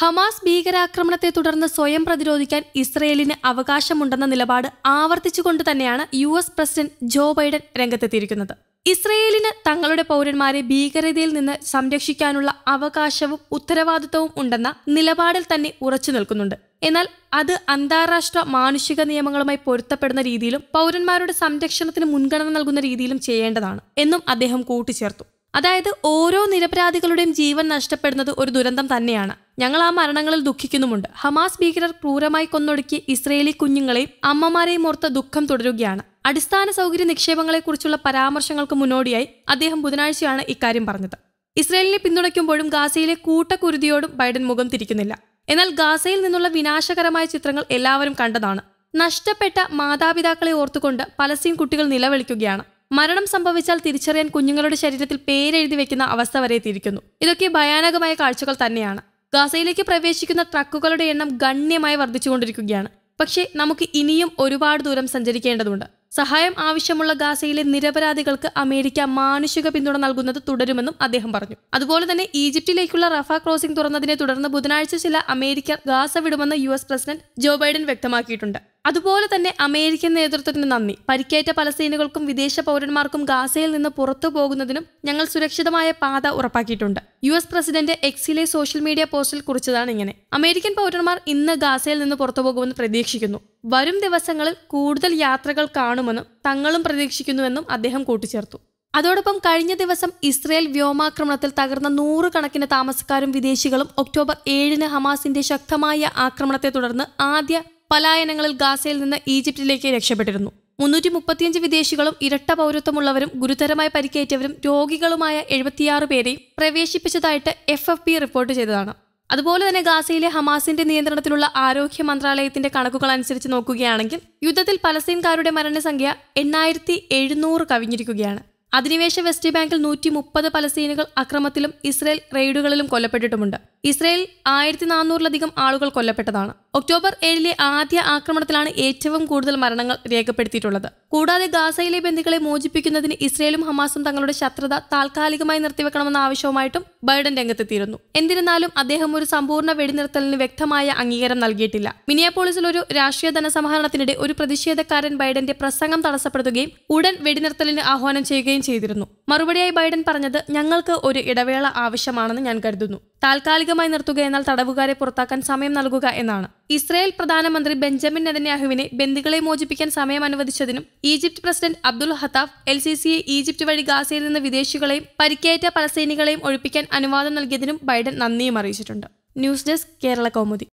Hamas ഭീകരാക്രമണത്തെ തുടർന്ന് സ്വയം പ്രതിരോധിക്കാൻ ഇസ്രയേലിന് അവകാശമുണ്ടെന്ന നിലപാട് ആവർത്തിച്ചുകൊണ്ട് തന്നെയാണ് U S president Joe Biden രംഗത്തെത്തിയിരിക്കുന്നത് ഇസ്രയേലിന് തങ്ങളുടെ പൗരന്മാരെ ഭീകരതയിൽ നിന്ന് സംരക്ഷിക്കാനുള്ള അവകാശവും ഉത്തരവാദിത്വവും ഉണ്ടെന്ന നിലപാടിൽ തന്നെ ഉറച്ചു നിൽക്കുന്നുണ്ട് എന്നാൽ അത് അന്താരാഷ്ട്ര മാനുഷിക നിയമങ്ങളുമായി പൊരുത്തപ്പെടുന്ന രീതിയിലും പൗരന്മാരുടെ സംരക്ഷണത്തിന് മുൻഗണന നൽകുന്ന രീതിയിലും ചെയ്യേണ്ടതാണ് എന്നും അദ്ദേഹം കൂട്ടിച്ചേർത്തു അതായത് ഓരോ നിരപരാധികളുടെയും ജീവൻ നഷ്ടപ്പെടുന്നത് ഒരു ദുരന്തം തന്നെയാണ് ഞങ്ങൾ ആ മരണങ്ങളിൽ ദുഃഖിക്കുന്നുമുണ്ട് ഹമാസ് ഭീകരർ ക്രൂരമായി കൊന്നൊടുക്കി ഇസ്രയേലി കുഞ്ഞുങ്ങളെയും അമ്മമാരെയും ഓർത്ത ദുഃഖം തുടരുകയാണ് അടിസ്ഥാന സൗകര്യ നിക്ഷേപങ്ങളെക്കുറിച്ചുള്ള പരാമർശങ്ങൾക്ക് മുന്നോടിയായി അദ്ദേഹം ബുധനാഴ്ചയാണ് ഇക്കാര്യം പറഞ്ഞത് ഇസ്രയേലിനെ പിന്തുണയ്ക്കുമ്പോഴും ഗാസയിലെ കൂട്ടക്കുരുതിയോടും ബൈഡൻ മുഖം തിരിക്കുന്നില്ല എന്നാൽ ഗാസയിൽ നിന്നുള്ള വിനാശകരമായ ചിത്രങ്ങൾ എല്ലാവരും കണ്ടതാണ് നഷ്ടപ്പെട്ട മാതാപിതാക്കളെ ഓർത്തുകൊണ്ട് പലസ്തീൻ കുട്ടികൾ നിലവിളിക്കുകയാണ് മരണം സംഭവിച്ചാൽ തിരിച്ചറിയാൻ കുഞ്ഞുങ്ങളുടെ ശരീരത്തിൽ പേരെഴുതി വെക്കുന്ന അവസ്ഥ വരെ എത്തിയിരിക്കുന്നു ഇതൊക്കെ ഭയാനകമായ കാഴ്ചകൾ തന്നെയാണ് ഗാസയിലേക്ക് പ്രവേശിക്കുന്ന ട്രക്കുകളുടെ എണ്ണം ഗണ്യമായി വർദ്ധിച്ചുകൊണ്ടിരിക്കുകയാണ് പക്ഷേ നമുക്ക് ഇനിയും ഒരുപാട് ദൂരം സഞ്ചരിക്കേണ്ടതുണ്ട് സഹായം ആവശ്യമുള്ള ഗാസയിലെ നിരപരാധികൾക്ക് അമേരിക്ക മാനുഷിക പിന്തുണ നൽകുന്നത് തുടരുമെന്നും അദ്ദേഹം പറഞ്ഞു അതുപോലെ തന്നെ ഈജിപ്തിലേക്കുള്ള റഫ ക്രോസിംഗ് തുറന്നതിനെ തുടർന്ന് ബുധനാഴ്ച ചില അമേരിക്ക ഗാസ വിടുമെന്ന് യു പ്രസിഡന്റ് ജോ ബൈഡൻ വ്യക്തമാക്കിയിട്ടുണ്ട് അതുപോലെ തന്നെ അമേരിക്കൻ നേതൃത്വത്തിന് നന്ദി പരിക്കേറ്റ സേനകൾക്കും വിദേശ പൗരന്മാർക്കും ഗാസയിൽ നിന്ന് പുറത്തു പോകുന്നതിനും ഞങ്ങൾ സുരക്ഷിതമായ പാത ഉറപ്പാക്കിയിട്ടുണ്ട് യു എസ് പ്രസിഡന്റ് എക്സിലെ സോഷ്യൽ മീഡിയ പോസ്റ്റിൽ കുറിച്ചതാണ് ഇങ്ങനെ അമേരിക്കൻ പൗരന്മാർ ഇന്ന് ഗാസയിൽ നിന്ന് പുറത്തു പോകുമെന്ന് പ്രതീക്ഷിക്കുന്നു വരും ദിവസങ്ങളിൽ കൂടുതൽ യാത്രകൾ കാണുമെന്നും തങ്ങളും പ്രതീക്ഷിക്കുന്നുവെന്നും അദ്ദേഹം കൂട്ടിച്ചേർത്തു അതോടൊപ്പം കഴിഞ്ഞ ദിവസം ഇസ്രയേൽ വ്യോമാക്രമണത്തിൽ തകർന്ന നൂറുകണക്കിന് താമസക്കാരും വിദേശികളും ഒക്ടോബർ ഏഴിന് ഹമാസിന്റെ ശക്തമായ ആക്രമണത്തെ തുടർന്ന് ആദ്യ പലായനങ്ങളിൽ ഗാസയിൽ നിന്ന് ഈജിപ്തിലേക്ക് രക്ഷപ്പെട്ടിരുന്നു മുന്നൂറ്റി മുപ്പത്തിയഞ്ച് വിദേശികളും ഇരട്ട പൗരത്വമുള്ളവരും ഗുരുതരമായി പരിക്കേറ്റവരും രോഗികളുമായ എഴുപത്തിയാറ് പേരെയും പ്രവേശിപ്പിച്ചതായിട്ട് എഫ് എഫ് പി റിപ്പോർട്ട് ചെയ്തതാണ് അതുപോലെ തന്നെ ഗാസയിലെ ഹമാസിന്റെ നിയന്ത്രണത്തിലുള്ള ആരോഗ്യ മന്ത്രാലയത്തിന്റെ കണക്കുകൾ അനുസരിച്ച് നോക്കുകയാണെങ്കിൽ യുദ്ധത്തിൽ പലസ്തീൻകാരുടെ മരണസംഖ്യ എണ്ണായിരത്തി എഴുന്നൂറ് കവിഞ്ഞിരിക്കുകയാണ് അധിനിവേശ വെസ്റ്റ് ബാങ്കിൽ നൂറ്റി മുപ്പത് പലസ്തീനുകൾ അക്രമത്തിലും ഇസ്രയേൽ റെയ്ഡുകളിലും കൊല്ലപ്പെട്ടിട്ടുമുണ്ട് ഇസ്രയേൽ ആയിരത്തി നാനൂറിലധികം ആളുകൾ കൊല്ലപ്പെട്ടതാണ് ഒക്ടോബർ ഏഴിലെ ആദ്യ ആക്രമണത്തിലാണ് ഏറ്റവും കൂടുതൽ മരണങ്ങൾ രേഖപ്പെടുത്തിയിട്ടുള്ളത് കൂടാതെ ഗാസയിലെ ബന്ധുക്കളെ മോചിപ്പിക്കുന്നതിന് ഇസ്രയേലും ഹമാസും തങ്ങളുടെ ശത്രുത താൽക്കാലികമായി നിർത്തിവെക്കണമെന്ന ആവശ്യവുമായിട്ടും ബൈഡൻ രംഗത്തെത്തിയിരുന്നു എന്നിരുന്നാലും അദ്ദേഹം ഒരു സമ്പൂർണ്ണ വെടിനിർത്തലിന് വ്യക്തമായ അംഗീകാരം നൽകിയിട്ടില്ല മിനിയാപോളിസിൽ ഒരു രാഷ്ട്രീയ ധനസമാഹരണത്തിനിടെ ഒരു പ്രതിഷേധക്കാരൻ ബൈഡന്റെ പ്രസംഗം തടസ്സപ്പെടുത്തുകയും ഉടൻ വെടിനിർത്തലിന് ആഹ്വാനം ചെയ്യുകയും ചെയ്തിരുന്നു മറുപടിയായി ബൈഡൻ പറഞ്ഞത് ഞങ്ങൾക്ക് ഒരു ഇടവേള ആവശ്യമാണെന്ന് ഞാൻ കരുതുന്നു താൽക്കാലികമായി നിർത്തുക എന്നാൽ തടവുകാരെ പുറത്താക്കാൻ സമയം നൽകുക എന്നാണ് ഇസ്രായേൽ പ്രധാനമന്ത്രി ബെഞ്ചമിൻ നെതന്യാഹുവിനെ ബന്ദികളെ മോചിപ്പിക്കാൻ സമയം അനുവദിച്ചതിനും ഈജിപ്ത് പ്രസിഡന്റ് അബ്ദുൾ ഹത്താഫ് എൽ സി സിയെ ഈജിപ്ത് വഴി ഗാസയിൽ നിന്ന് വിദേശികളെയും പരിക്കേറ്റ പലസ്തീനികളെയും ഒഴിപ്പിക്കാൻ അനുവാദം നൽകിയതിനും ബൈഡൻ നന്ദിയും അറിയിച്ചിട്ടുണ്ട് ന്യൂസ് ഡെസ്ക് കേരള കൗമുദി